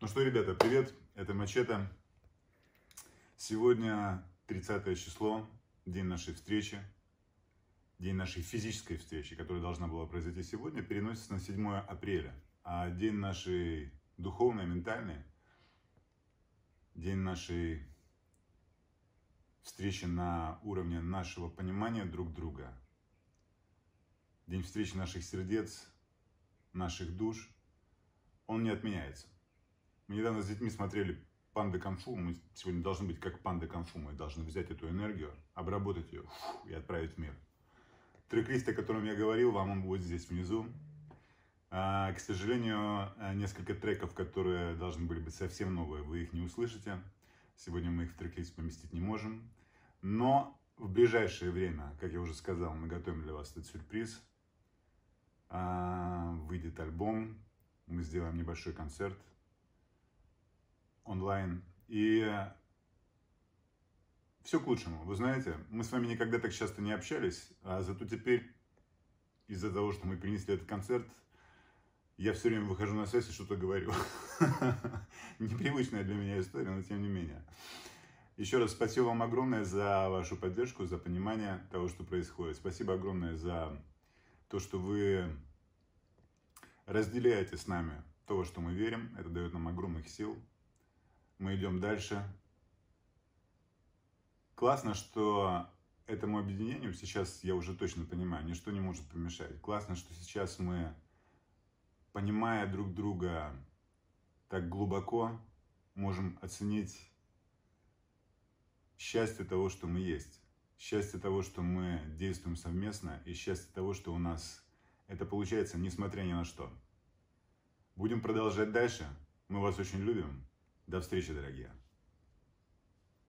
Ну что, ребята, привет, это Мачете. Сегодня 30 число, день нашей встречи, день нашей физической встречи, которая должна была произойти сегодня, переносится на 7 апреля. А день нашей духовной, ментальной, день нашей встречи на уровне нашего понимания друг друга, день встречи наших сердец, наших душ, он не отменяется. Мы недавно с детьми смотрели панды конфу. Мы сегодня должны быть как панды конфу. Мы должны взять эту энергию, обработать ее и отправить в мир. Трек-лист, о котором я говорил, вам он будет здесь внизу. А, к сожалению, а, несколько треков, которые должны были быть совсем новые, вы их не услышите. Сегодня мы их в трек-лист поместить не можем. Но в ближайшее время, как я уже сказал, мы готовим для вас этот сюрприз. А, выйдет альбом, мы сделаем небольшой концерт – онлайн. И все к лучшему. Вы знаете, мы с вами никогда так часто не общались, а зато теперь из-за того, что мы принесли этот концерт, я все время выхожу на связь и что-то говорю. Непривычная для меня история, но тем не менее. Еще раз спасибо вам огромное за вашу поддержку, за понимание того, что происходит. Спасибо огромное за то, что вы разделяете с нами то, во что мы верим. Это дает нам огромных сил, мы идем дальше. Классно, что этому объединению сейчас, я уже точно понимаю, ничто не может помешать. Классно, что сейчас мы, понимая друг друга так глубоко, можем оценить счастье того, что мы есть. Счастье того, что мы действуем совместно, и счастье того, что у нас это получается, несмотря ни на что. Будем продолжать дальше. Мы вас очень любим. До встречи, дорогие!